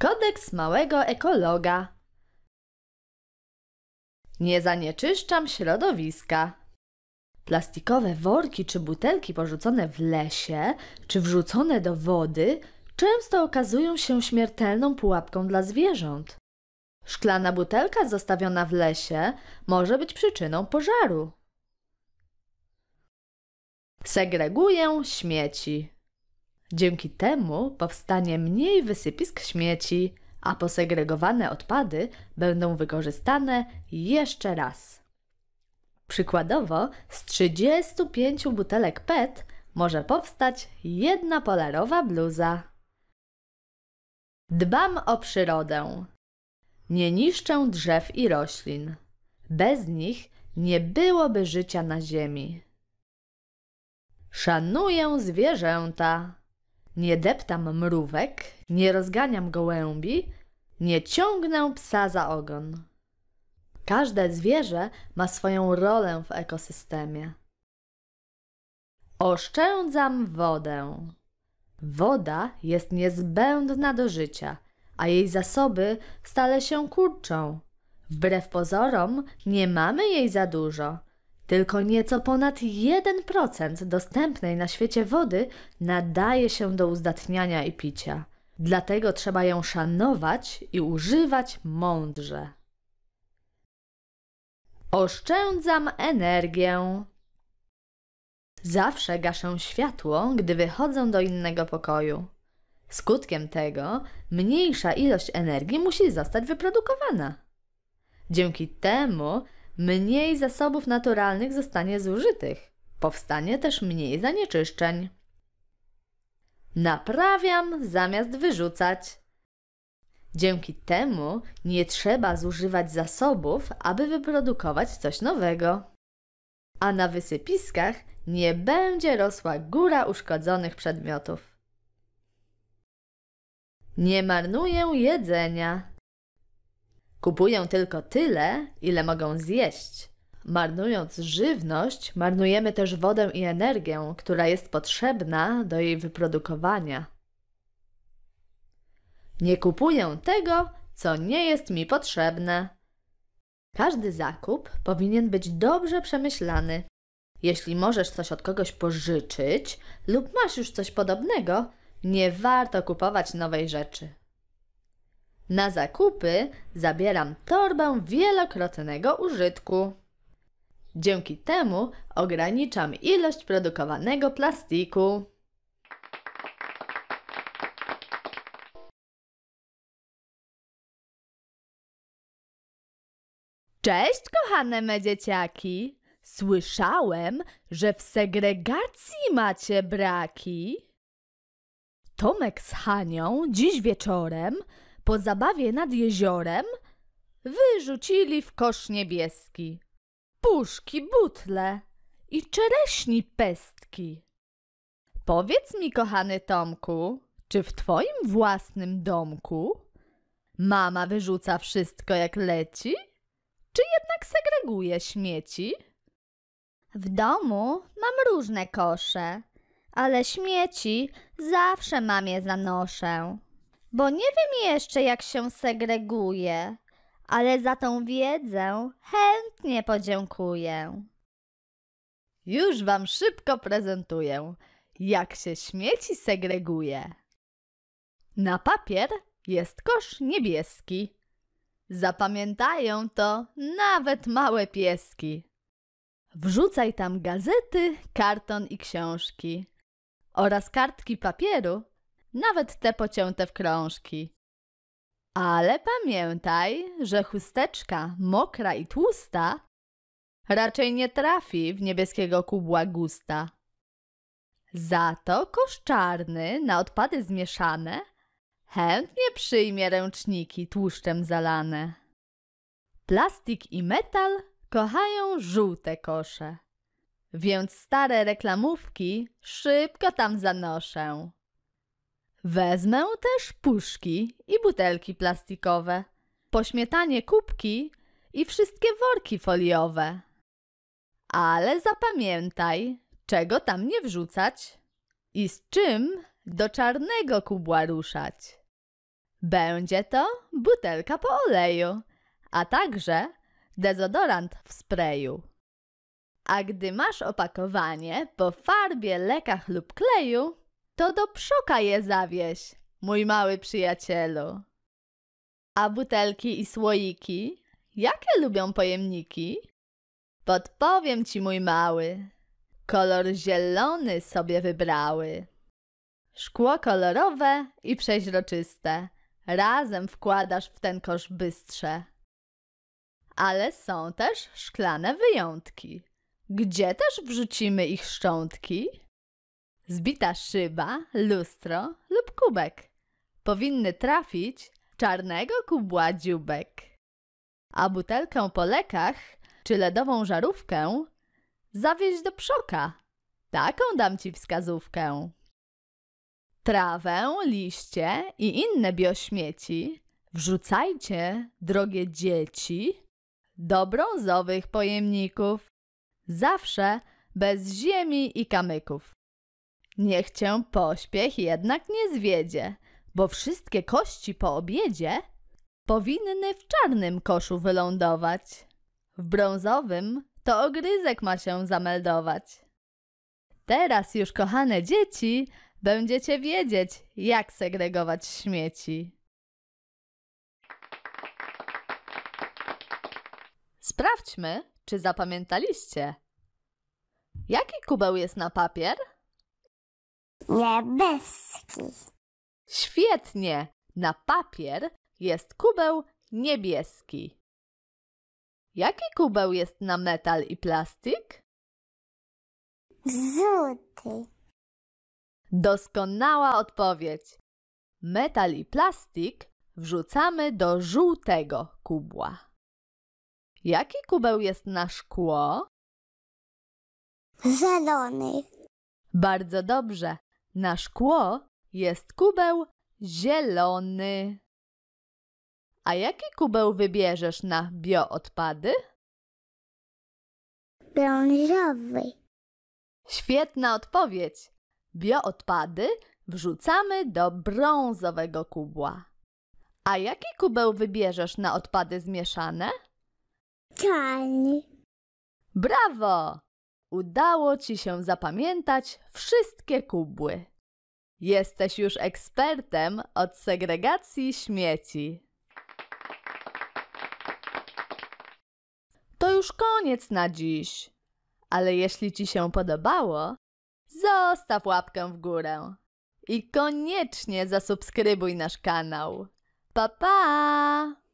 Kodeks małego ekologa. Nie zanieczyszczam środowiska. Plastikowe worki czy butelki porzucone w lesie, czy wrzucone do wody, często okazują się śmiertelną pułapką dla zwierząt. Szklana butelka zostawiona w lesie może być przyczyną pożaru. Segreguję śmieci. Dzięki temu powstanie mniej wysypisk śmieci, a posegregowane odpady będą wykorzystane jeszcze raz. Przykładowo z 35 butelek PET może powstać jedna polarowa bluza. Dbam o przyrodę. Nie niszczę drzew i roślin. Bez nich nie byłoby życia na Ziemi. Szanuję zwierzęta. Nie deptam mrówek, nie rozganiam gołębi, nie ciągnę psa za ogon. Każde zwierzę ma swoją rolę w ekosystemie. Oszczędzam wodę. Woda jest niezbędna do życia, a jej zasoby stale się kurczą. Wbrew pozorom nie mamy jej za dużo – tylko nieco ponad 1% dostępnej na świecie wody nadaje się do uzdatniania i picia. Dlatego trzeba ją szanować i używać mądrze. Oszczędzam energię. Zawsze gaszę światło, gdy wychodzę do innego pokoju. Skutkiem tego mniejsza ilość energii musi zostać wyprodukowana. Dzięki temu mniej zasobów naturalnych zostanie zużytych. Powstanie też mniej zanieczyszczeń. Naprawiam zamiast wyrzucać. Dzięki temu nie trzeba zużywać zasobów, aby wyprodukować coś nowego. A na wysypiskach nie będzie rosła góra uszkodzonych przedmiotów. Nie marnuję jedzenia. Kupują tylko tyle, ile mogą zjeść. Marnując żywność, marnujemy też wodę i energię, która jest potrzebna do jej wyprodukowania. Nie kupuję tego, co nie jest mi potrzebne. Każdy zakup powinien być dobrze przemyślany. Jeśli możesz coś od kogoś pożyczyć lub masz już coś podobnego, nie warto kupować nowej rzeczy. Na zakupy zabieram torbę wielokrotnego użytku. Dzięki temu ograniczam ilość produkowanego plastiku. Cześć, kochane me dzieciaki! Słyszałem, że w segregacji macie braki. Tomek z Hanią dziś wieczorem po zabawie nad jeziorem wyrzucili w kosz niebieski puszki, butle i czereśni pestki. Powiedz mi, kochany Tomku, czy w twoim własnym domku mama wyrzuca wszystko jak leci, czy jednak segreguje śmieci? W domu mam różne kosze, ale śmieci zawsze mamie zanoszę bo nie wiem jeszcze, jak się segreguje, ale za tą wiedzę chętnie podziękuję. Już Wam szybko prezentuję, jak się śmieci segreguje. Na papier jest kosz niebieski. Zapamiętają to nawet małe pieski. Wrzucaj tam gazety, karton i książki oraz kartki papieru nawet te pocięte w krążki. Ale pamiętaj, że chusteczka mokra i tłusta raczej nie trafi w niebieskiego kubła gusta. Za to kosz czarny na odpady zmieszane chętnie przyjmie ręczniki tłuszczem zalane. Plastik i metal kochają żółte kosze, więc stare reklamówki szybko tam zanoszę. Wezmę też puszki i butelki plastikowe, pośmietanie kubki i wszystkie worki foliowe. Ale zapamiętaj, czego tam nie wrzucać i z czym do czarnego kubła ruszać. Będzie to butelka po oleju, a także dezodorant w sprayu. A gdy masz opakowanie po farbie, lekach lub kleju, to do przoka je zawieś, mój mały przyjacielu. A butelki i słoiki, jakie lubią pojemniki? Podpowiem ci, mój mały, kolor zielony sobie wybrały. Szkło kolorowe i przeźroczyste razem wkładasz w ten kosz bystrze. Ale są też szklane wyjątki. Gdzie też wrzucimy ich szczątki? zbita szyba, lustro lub kubek. Powinny trafić czarnego kubła dziubek. A butelkę po lekach czy ledową żarówkę zawieź do przoka. Taką dam ci wskazówkę. Trawę, liście i inne biośmieci wrzucajcie, drogie dzieci, do brązowych pojemników. Zawsze bez ziemi i kamyków. Niech cię pośpiech jednak nie zwiedzie, bo wszystkie kości po obiedzie powinny w czarnym koszu wylądować. W brązowym to ogryzek ma się zameldować. Teraz już, kochane dzieci, będziecie wiedzieć, jak segregować śmieci. Sprawdźmy, czy zapamiętaliście. Jaki kubeł jest na papier? Niebieski. Świetnie! Na papier jest kubeł niebieski. Jaki kubeł jest na metal i plastik? Złoty. Doskonała odpowiedź. Metal i plastik wrzucamy do żółtego kubła. Jaki kubeł jest na szkło? Zielony. Bardzo dobrze. Na szkło jest kubeł zielony. A jaki kubeł wybierzesz na bioodpady? Brązowy. Świetna odpowiedź. Bioodpady wrzucamy do brązowego kubła. A jaki kubeł wybierzesz na odpady zmieszane? Czarny. Brawo! udało Ci się zapamiętać wszystkie kubły. Jesteś już ekspertem od segregacji śmieci. To już koniec na dziś. Ale jeśli Ci się podobało, zostaw łapkę w górę i koniecznie zasubskrybuj nasz kanał. Pa pa!